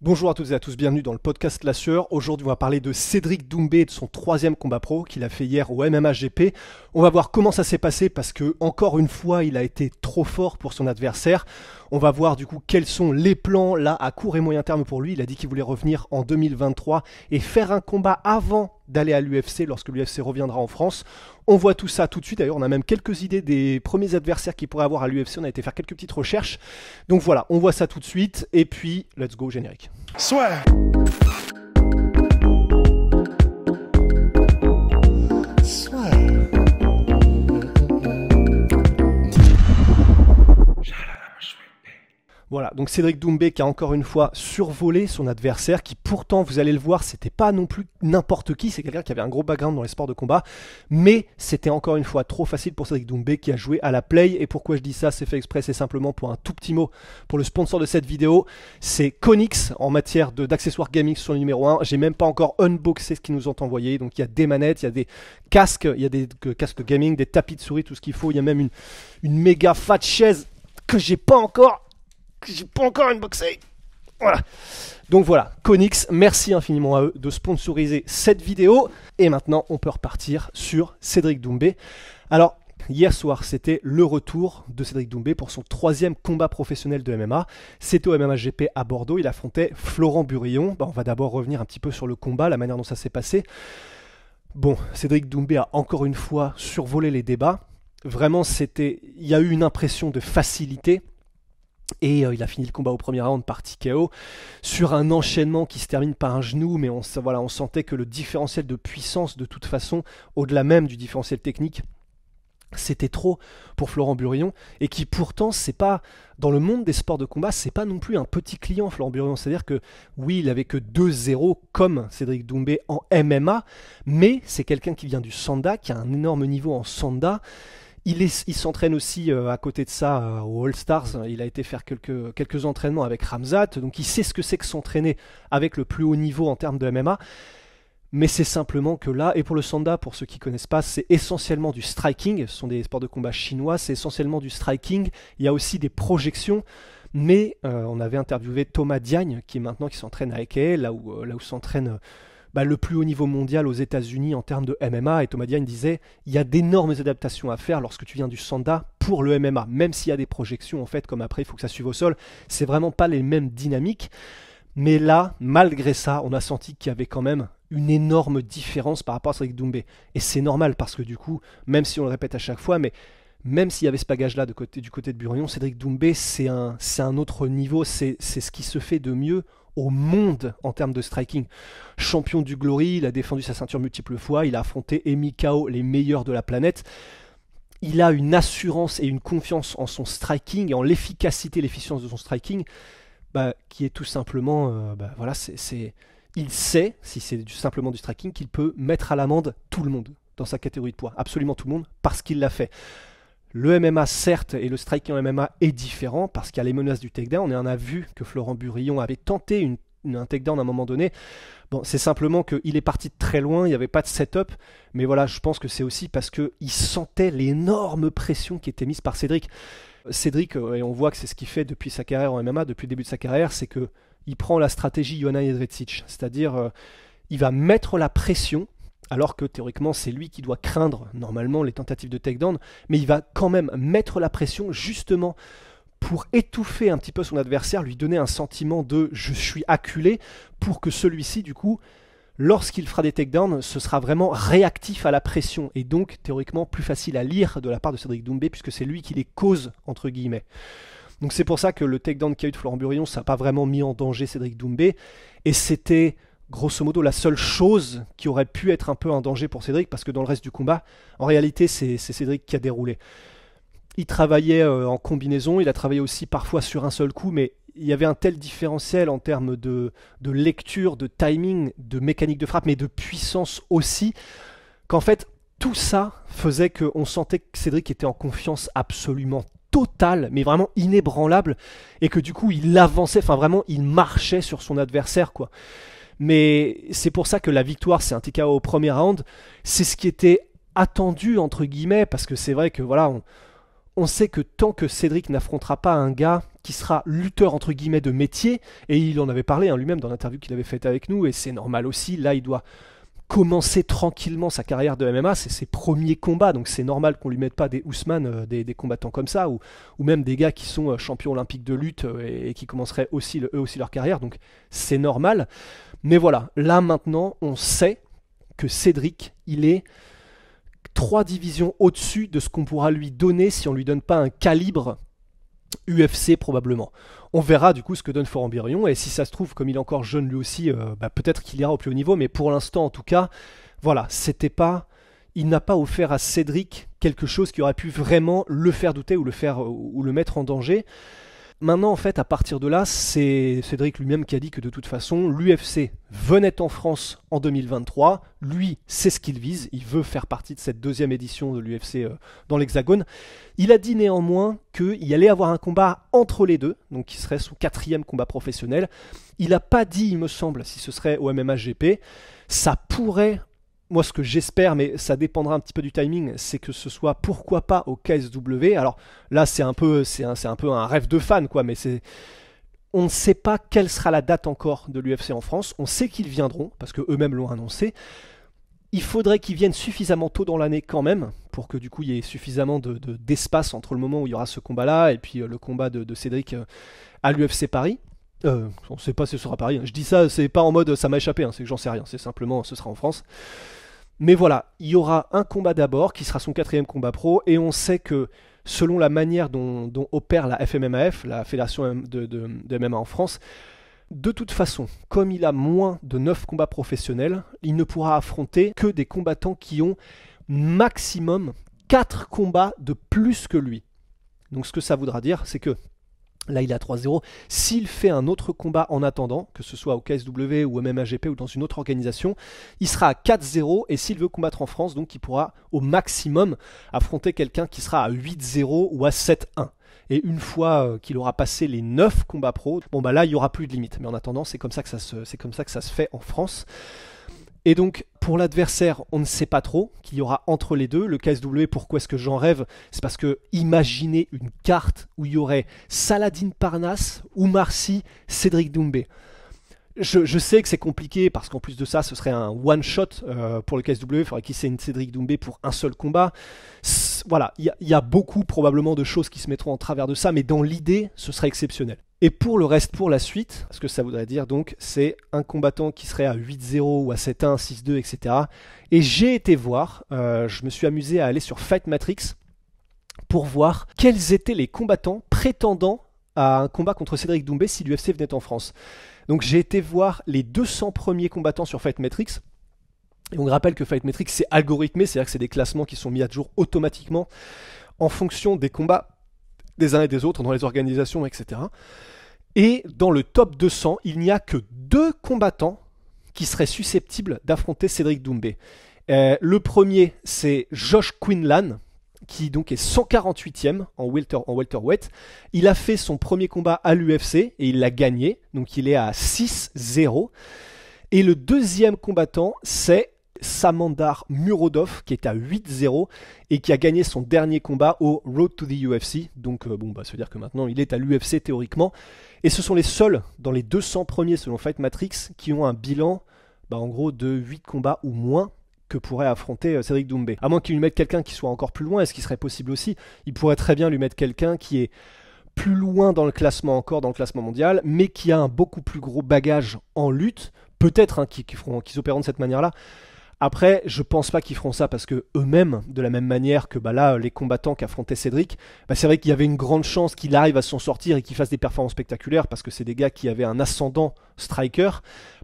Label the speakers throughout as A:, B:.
A: Bonjour à toutes et à tous, bienvenue dans le podcast La Aujourd'hui, on va parler de Cédric Doumbé et de son troisième combat pro qu'il a fait hier au MMHGP. On va voir comment ça s'est passé parce que, encore une fois, il a été trop fort pour son adversaire. On va voir du coup quels sont les plans là à court et moyen terme pour lui. Il a dit qu'il voulait revenir en 2023 et faire un combat avant d'aller à l'UFC lorsque l'UFC reviendra en France. On voit tout ça tout de suite. D'ailleurs, on a même quelques idées des premiers adversaires qu'il pourrait avoir à l'UFC. On a été faire quelques petites recherches. Donc voilà, on voit ça tout de suite. Et puis, let's go générique. Swag. Voilà, donc Cédric Doumbé qui a encore une fois survolé son adversaire, qui pourtant, vous allez le voir, c'était pas non plus n'importe qui, c'est quelqu'un qui avait un gros background dans les sports de combat, mais c'était encore une fois trop facile pour Cédric Doumbé qui a joué à la play, et pourquoi je dis ça, c'est fait exprès, c'est simplement pour un tout petit mot, pour le sponsor de cette vidéo, c'est Konix en matière d'accessoires gaming sur le numéro 1, j'ai même pas encore unboxé ce qu'ils nous ont envoyé, donc il y a des manettes, il y a des casques, il y a des euh, casques gaming, des tapis de souris, tout ce qu'il faut, il y a même une, une méga fat chaise que j'ai pas encore j'ai pas encore unboxé Voilà. Donc voilà, Conix, merci infiniment à eux de sponsoriser cette vidéo. Et maintenant, on peut repartir sur Cédric Doumbé. Alors, hier soir, c'était le retour de Cédric Doumbé pour son troisième combat professionnel de MMA. C'était au MMA GP à Bordeaux. Il affrontait Florent Burillon. Bah, on va d'abord revenir un petit peu sur le combat, la manière dont ça s'est passé. Bon, Cédric Doumbé a encore une fois survolé les débats. Vraiment, c'était, il y a eu une impression de facilité et euh, il a fini le combat au premier round par TKO sur un enchaînement qui se termine par un genou, mais on, on sentait que le différentiel de puissance, de toute façon, au-delà même du différentiel technique, c'était trop pour Florent Burion et qui pourtant c'est pas dans le monde des sports de combat c'est pas non plus un petit client Florent Burion c'est à dire que oui il avait que 2-0 comme Cédric Doumbé en MMA mais c'est quelqu'un qui vient du Sanda qui a un énorme niveau en Sanda il, s'entraîne aussi euh, à côté de ça aux euh, au All Stars. Mm. Il a été faire quelques, quelques entraînements avec Ramzat, donc il sait ce que c'est que s'entraîner avec le plus haut niveau en termes de MMA. Mais c'est simplement que là, et pour le Sanda, pour ceux qui connaissent pas, c'est essentiellement du striking. Ce sont des sports de combat chinois, c'est essentiellement du striking. Il y a aussi des projections. Mais euh, on avait interviewé Thomas Diagne, qui est maintenant qui s'entraîne à Eke, là où, là où s'entraîne bah, le plus haut niveau mondial aux États-Unis en termes de MMA. Et Thomas Diane disait il y a d'énormes adaptations à faire lorsque tu viens du Sanda pour le MMA, même s'il y a des projections en fait, comme après, il faut que ça suive au sol. C'est vraiment pas les mêmes dynamiques. Mais là, malgré ça, on a senti qu'il y avait quand même une énorme différence par rapport à Cédric Doumbé. Et c'est normal parce que du coup, même si on le répète à chaque fois, mais même s'il y avait ce bagage-là côté, du côté de Burion, Cédric Doumbé, c'est un, c'est un autre niveau, c'est, c'est ce qui se fait de mieux au monde en termes de striking. Champion du Glory, il a défendu sa ceinture multiple fois, il a affronté Emi Kao, les meilleurs de la planète. Il a une assurance et une confiance en son striking et en l'efficacité, l'efficience de son striking, bah, qui est tout simplement, euh, bah, voilà, c'est, il sait, si c'est simplement du striking, qu'il peut mettre à l'amende tout le monde dans sa catégorie de poids, absolument tout le monde, parce qu'il l'a fait. Le MMA, certes, et le striking en MMA est différent parce qu'il y a les menaces du takedown. on a vu que Florent Burillon avait tenté une, une un takedown à un moment donné. Bon, c'est simplement qu'il est parti de très loin, il n'y avait pas de setup. Mais voilà, je pense que c'est aussi parce qu'il sentait l'énorme pression qui était mise par Cédric. Cédric, euh, et on voit que c'est ce qu'il fait depuis sa carrière en MMA, depuis le début de sa carrière, c'est que il prend la stratégie Yona Jedrzejczyk, c'est-à-dire euh, il va mettre la pression alors que théoriquement c'est lui qui doit craindre normalement les tentatives de takedown, mais il va quand même mettre la pression justement pour étouffer un petit peu son adversaire, lui donner un sentiment de je suis acculé, pour que celui-ci du coup, lorsqu'il fera des takedowns, ce sera vraiment réactif à la pression, et donc théoriquement plus facile à lire de la part de Cédric Doumbé, puisque c'est lui qui les cause, entre guillemets. Donc c'est pour ça que le takedown a eu de Florent Burion, ça n'a pas vraiment mis en danger Cédric Doumbé, et c'était grosso modo la seule chose qui aurait pu être un peu un danger pour Cédric, parce que dans le reste du combat, en réalité, c'est Cédric qui a déroulé. Il travaillait euh, en combinaison, il a travaillé aussi parfois sur un seul coup, mais il y avait un tel différentiel en termes de, lecture, de timing, de mécanique de frappe, mais de puissance aussi, qu'en fait, tout ça faisait qu'on sentait que Cédric était en confiance absolument totale, mais vraiment inébranlable, et que du coup, il avançait, enfin vraiment, il marchait sur son adversaire, quoi. Mais c'est pour ça que la victoire, c'est un TKO au premier round. C'est ce qui était attendu, entre guillemets, parce que c'est vrai que voilà, on, sait que tant que Cédric n'affrontera pas un gars qui sera lutteur entre guillemets de métier, et il en avait parlé hein, lui-même dans l'interview qu'il avait faite avec nous, et c'est normal aussi, là il doit commencer tranquillement sa carrière de MMA, c'est ses premiers combats, donc c'est normal qu'on lui mette pas des Ousmane, euh, des, combattants comme ça, ou, même des gars qui sont euh, champions olympiques de lutte euh, et, qui commenceraient aussi eux aussi leur carrière, donc c'est normal. Mais voilà, là maintenant, on sait que Cédric, il est trois divisions au-dessus de ce qu'on pourra lui donner si on lui donne pas un calibre UFC probablement. On verra du coup ce que donne fort et si ça se trouve, comme il est encore jeune lui aussi, euh, bah, peut-être qu'il ira au plus haut niveau, mais pour l'instant en tout cas, voilà, c'était pas. Il n'a pas offert à Cédric quelque chose qui aurait pu vraiment le faire douter ou le faire euh, ou le mettre en danger. Maintenant, en fait, à partir de là, c'est Cédric lui-même qui a dit que de toute façon, l'UFC venait en France en 2023. Lui, c'est ce qu'il vise. Il veut faire partie de cette deuxième édition de l'UFC euh, dans l'Hexagone. Il a dit néanmoins qu'il allait avoir un combat entre les deux, donc qui serait son quatrième combat professionnel. Il n'a pas dit, il me semble, si ce serait au GP, Ça pourrait moi, ce que j'espère, mais ça dépendra un petit peu du timing, c'est que ce soit pourquoi pas au KSW. Alors là, c'est un peu, c'est un, un, peu un rêve de fan, quoi. Mais c'est, on ne sait pas quelle sera la date encore de l'UFC en France. On sait qu'ils viendront parce que eux-mêmes l'ont annoncé. Il faudrait qu'ils viennent suffisamment tôt dans l'année quand même pour que du coup il y ait suffisamment d'espace de, d'espace entre le moment où il y aura ce combat-là et puis euh, le combat de, Cédric euh, à l'UFC Paris. Euh, on ne sait pas si ce sera Paris. Hein. Je dis ça, c'est pas en mode ça m'a échappé, hein. c'est que j'en sais rien. C'est simplement ce sera en France. Mais voilà, il y aura un combat d'abord qui sera son quatrième combat pro et on sait que selon la manière dont, opère la FMMAF, la Fédération de, de, MMA en France, de toute façon, comme il a moins de 9 combats professionnels, il ne pourra affronter que des combattants qui ont maximum 4 combats de plus que lui. Donc ce que ça voudra dire, c'est que Là, il est à 3-0. S'il fait un autre combat en attendant, que ce soit au KSW ou au MMAGP ou dans une autre organisation, il sera à 4-0 et s'il veut combattre en France, donc il pourra au maximum affronter quelqu'un qui sera à 8-0 ou à 7-1. Et une fois euh, qu'il aura passé les 9 combats pro, bon bah là il n'y aura plus de limite. Mais en attendant, c'est comme ça que ça se fait en France. Et donc, pour l'adversaire, on ne sait pas trop qu'il y aura entre les deux. Le KSW, pourquoi est-ce que j'en rêve C'est parce que imaginez une carte où il y aurait Saladin Parnasse, ou Marcy Cédric Doumbé. Je, sais que c'est compliqué parce qu'en plus de ça, ce serait un one shot euh, pour le KSW. Il faudrait qu'il une Cédric Doumbé pour un seul combat. voilà, il y, a beaucoup probablement de choses qui se mettront en travers de ça, mais dans l'idée, ce serait exceptionnel. Et pour le reste, pour la suite, ce que ça voudrait dire donc, c'est un combattant qui serait à 8-0 ou à 7-1, 6-2, etc. Et j'ai été voir, euh, je me suis amusé à aller sur Fight Matrix pour voir quels étaient les combattants prétendant à un combat contre Cédric Doumbé si l'UFC venait en France. Donc j'ai été voir les 200 premiers combattants sur Fight Matrix. Et on rappelle que Fight Matrix c'est algorithmé, c'est-à-dire que c'est des classements qui sont mis à jour automatiquement en fonction des combats des uns et des autres dans les organisations, etc. Et dans le top 200, il n'y a que deux combattants qui seraient susceptibles d'affronter Cédric Doumbé. Euh, le premier, c'est Josh Quinlan, qui donc est 148e en, welter, en welterweight. Il a fait son premier combat à l'UFC et il l'a gagné, donc il est à 6-0. Et le deuxième combattant, c'est Samandar Murodov qui est à 8-0 et qui a gagné son dernier combat au Road to the UFC. Donc euh, bon bah ça veut dire que maintenant il est à l'UFC théoriquement. Et ce sont les seuls dans les 200 premiers selon Fight Matrix qui ont un bilan bah, en gros de 8 combats ou moins que pourrait affronter euh, Cédric Doumbé. À moins qu'il lui mette quelqu'un qui soit encore plus loin, est-ce qu'il serait possible aussi Il pourrait très bien lui mettre quelqu'un qui est plus loin dans le classement encore, dans le classement mondial, mais qui a un beaucoup plus gros bagage en lutte, peut-être hein, qui, qui, qui de cette manière-là, après, je pense pas qu'ils feront ça parce que eux-mêmes, de la même manière que bah là, les combattants qu'affrontait Cédric, bah c'est vrai qu'il y avait une grande chance qu'il arrive à s'en sortir et qu'il fasse des performances spectaculaires parce que c'est des gars qui avaient un ascendant striker.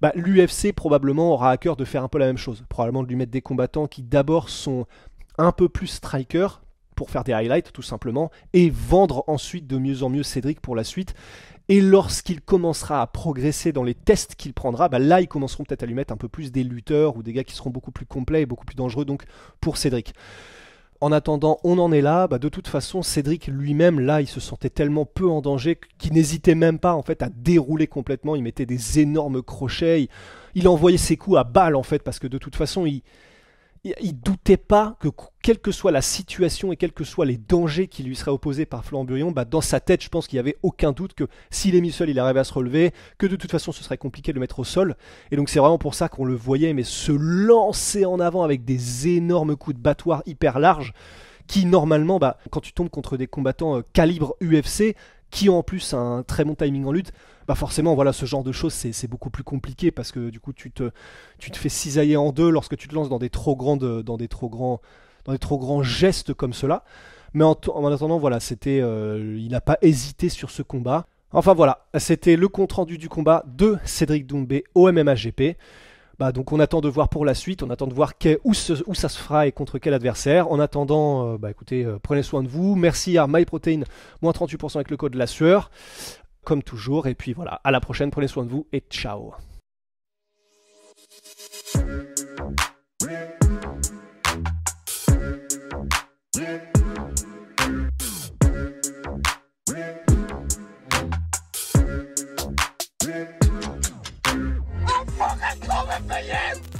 A: Bah, L'UFC probablement aura à cœur de faire un peu la même chose. Probablement de lui mettre des combattants qui d'abord sont un peu plus striker faire des highlights tout simplement et vendre ensuite de mieux en mieux Cédric pour la suite. Et lorsqu'il commencera à progresser dans les tests qu'il prendra, bah là, ils commenceront peut-être à lui mettre un peu plus des lutteurs ou des gars qui seront beaucoup plus complets et beaucoup plus dangereux donc pour Cédric. En attendant, on en est là. Bah, de toute façon, Cédric lui-même, là, il se sentait tellement peu en danger qu'il n'hésitait même pas en fait à dérouler complètement. Il mettait des énormes crochets. Il, il envoyait ses coups à balles en fait parce que de toute façon, il, il doutait pas que quelle que soit la situation et quels que soient les dangers qui lui seraient opposés par Flamburion, bah, dans sa tête, je pense qu'il n'y avait aucun doute que s'il est mis seul, il arrivait à se relever, que de toute façon, ce serait compliqué de le mettre au sol. Et donc, c'est vraiment pour ça qu'on le voyait, mais se lancer en avant avec des énormes coups de battoir hyper larges, qui normalement, bah, quand tu tombes contre des combattants euh, calibre UFC, qui en plus un très bon timing en lutte, bah forcément, voilà, ce genre de choses, c'est beaucoup plus compliqué parce que du coup, tu te, tu te fais cisailler en deux lorsque tu te lances dans des trop grandes, dans des trop grands, dans des trop grands gestes comme cela. Mais en, attendant, voilà, c'était, euh, il n'a pas hésité sur ce combat. Enfin voilà, c'était le compte rendu du combat de Cédric Doumbé au MMAGP. Bah, donc on attend de voir pour la suite, on attend de voir où, ça se fera et contre quel adversaire. En attendant, euh, bah, écoutez, euh, prenez soin de vous. Merci à MyProtein, moins 38% avec le code la sueur, comme toujours. Et puis voilà, à la prochaine, prenez soin de vous et ciao. batalhão!